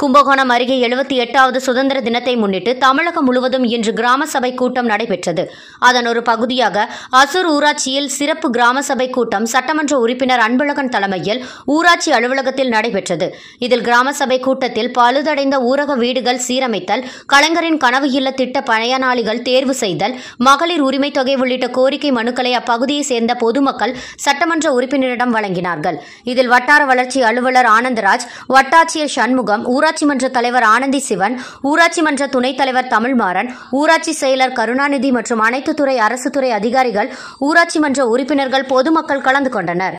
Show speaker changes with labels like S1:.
S1: கும்பகோணம் அருகே எழுபத்தி எட்டாவது சுதந்திர தினத்தை முன்னிட்டு தமிழகம் முழுவதும் இன்று கிராம சபை கூட்டம் நடைபெற்றது அதன் ஒரு பகுதியாக அசூர் ஊராட்சியில் சிறப்பு கிராம சபை கூட்டம் சட்டமன்ற உறுப்பினர் அன்பழகன் தலைமையில் ஊராட்சி அலுவலகத்தில் நடைபெற்றது இதில் கிராம சபை கூட்டத்தில் பழுதடைந்த ஊரக வீடுகள் சீரமைத்தல் கலைஞரின் கனவு இல்ல திட்ட பயனாளிகள் தேர்வு செய்தல் மகளிர் உரிமை தொகை உள்ளிட்ட கோரிக்கை மனுக்களை அப்பகுதியை சேர்ந்த பொதுமக்கள் சட்டமன்ற உறுப்பினரிடம் வழங்கினார்கள் இதில் வட்டார வளர்ச்சி அலுவலர் ஆனந்தராஜ் வட்டாட்சியர் சண்முகம் ஊரா ஊராட்சி மன்ற தலைவர் ஆனந்தி சிவன் ஊராட்சி மன்ற துணைத் தலைவர் தமிழ்மாறன் ஊராட்சி செயலர் கருணாநிதி மற்றும் அனைத்து துறை அரசு துறை அதிகாரிகள் ஊராட்சி மன்ற உறுப்பினர்கள் பொதுமக்கள் கலந்து கொண்டனர்